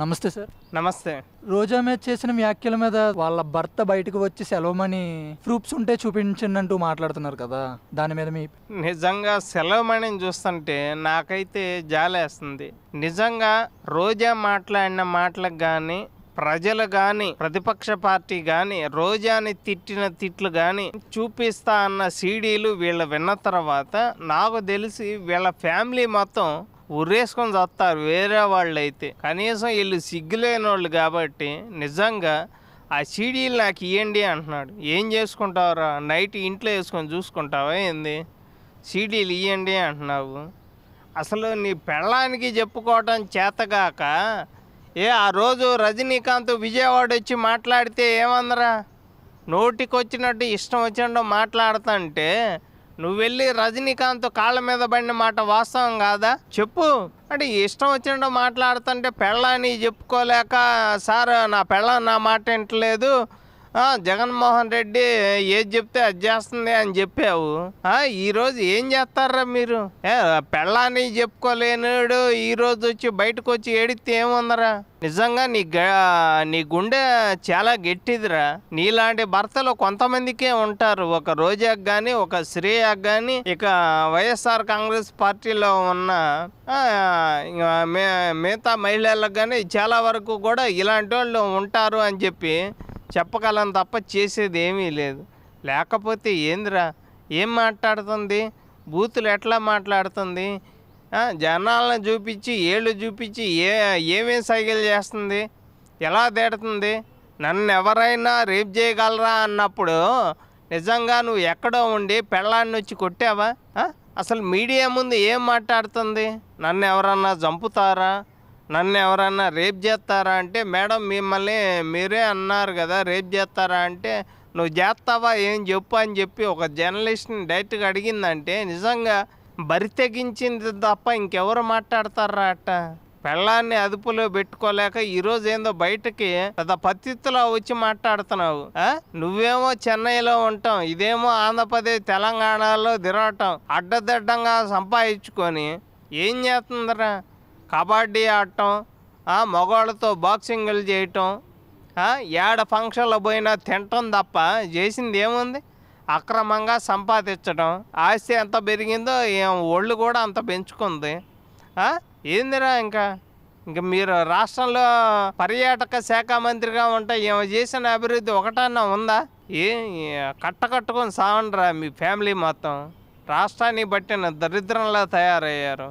నమస్తే సార్ నమస్తే రోజా మీద చేసిన వ్యాఖ్యల మీద వాళ్ళ భర్త బయటకు వచ్చి సెలవుమని ప్రూఫ్స్ ఉంటే చూపించండి అంటూ మాట్లాడుతున్నారు కదా దాని మీద మీ నిజంగా సెలవుమణిని చూస్తుంటే నాకైతే జాలేస్తుంది నిజంగా రోజా మాట్లాడిన మాటలకు కానీ ప్రజలు కానీ ప్రతిపక్ష పార్టీ కానీ రోజాని తిట్టిన తిట్లు కానీ చూపిస్తా అన్న సీడీలు వీళ్ళ విన్న తర్వాత నాకు తెలిసి వీళ్ళ ఫ్యామిలీ మొత్తం ఉరేసుకొని చస్తారు వేరే వాళ్ళు అయితే కనీసం వీళ్ళు సిగ్గులేని వాళ్ళు కాబట్టి నిజంగా ఆ సీడీలు నాకు ఇవ్వండి అంటున్నాడు ఏం చేసుకుంటావురా నైట్ ఇంట్లో వేసుకొని చూసుకుంటావా ఏంది సీడీలు ఇవ్వండి అంటున్నావు అసలు నీ పెళ్ళానికి చెప్పుకోవటం చేతగాక ఏ ఆ రోజు రజనీకాంత్ విజయవాడ వచ్చి మాట్లాడితే ఏమందరా నోటికొచ్చినట్టు ఇష్టం వచ్చినట్టు అంటే నువ్వు వెళ్ళి రజనీకాంత్ కాళ్ళ మీద పడిన మాట వాస్తవం కాదా చెప్పు అంటే ఇష్టం వచ్చినట్టు మాట్లాడుతుంటే పెళ్ళని చెప్పుకోలేక సార్ నా పెళ్ళ నా మాట వింటలేదు జగన్మోహన్ రెడ్డి ఏది చెప్తే అది చేస్తుంది అని చెప్పావు ఈరోజు ఏం చేస్తారా మీరు పెళ్ళాన్ని చెప్పుకోలేనుడు ఈరోజు వచ్చి బయటకు వచ్చి ఏడితే ఏముందరా నిజంగా నీ నీ గుండె చాలా గట్టిదిరా నీలాంటి భర్తలు కొంతమందికే ఉంటారు ఒక రోజాకి కానీ ఒక శ్రేయాకి కానీ ఇక వైఎస్ఆర్ కాంగ్రెస్ పార్టీలో ఉన్న మిగతా మహిళలకు కానీ చాలా వరకు కూడా ఇలాంటి వాళ్ళు ఉంటారు అని చెప్పి చెప్పగలను తప్ప చేసేది ఏమీ లేదు లేకపోతే ఏందిరా ఏం మాట్లాడుతుంది బూతులు ఎట్లా మాట్లాడుతుంది జనాలను చూపించి ఏళ్ళు చూపించి ఏ ఏమేం సైకిల్ చేస్తుంది ఎలా తేడుతుంది నన్ను ఎవరైనా రేపు చేయగలరా అన్నప్పుడు నిజంగా నువ్వు ఎక్కడో ఉండి పెళ్ళాన్ని వచ్చి కొట్టావా అసలు మీడియా ముందు ఏం మాట్లాడుతుంది నన్ను ఎవరన్నా చంపుతారా నన్ను ఎవరన్నా రేప్ చేస్తారా అంటే మేడం మిమ్మల్ని మీరే అన్నారు కదా రేప్ చేస్తారా అంటే నువ్వు చేస్తావా ఏం చెప్పు అని చెప్పి ఒక జర్నలిస్ట్ని డైరెక్ట్గా అడిగిందంటే నిజంగా బరి తెగించింది తప్ప ఇంకెవరు మాట్లాడతారా అట్ట పెళ్ళాన్ని అదుపులో పెట్టుకోలేక ఈరోజు ఏందో బయటకి పెద్ద పత్తిత్తులో వచ్చి మాట్లాడుతున్నావు నువ్వేమో చెన్నైలో ఉంటాం ఇదేమో ఆంధ్రప్రదేశ్ తెలంగాణలో తిరగటం అడ్డదిడ్డంగా సంపాదించుకొని ఏం చేస్తుందిరా కబడ్డీ ఆడటం మగవాళ్ళతో బాక్సింగ్లు చేయటం ఏడ ఫంక్షన్లో పోయినా తినటం తప్ప చేసింది ఏముంది అక్రమంగా సంపాదించడం ఆస్తి ఎంత పెరిగిందో ఒళ్ళు కూడా అంత పెంచుకుంది ఏందిరా ఇంకా ఇంక మీరు రాష్ట్రంలో పర్యాటక శాఖ మంత్రిగా ఉంటే ఏమి చేసిన అభివృద్ధి ఒకటన్నా ఉందా ఏ కట్టకట్టుకొని సావండ్రా మీ ఫ్యామిలీ మొత్తం రాష్ట్రాన్ని బట్టిన దరిద్రంలా తయారయ్యారు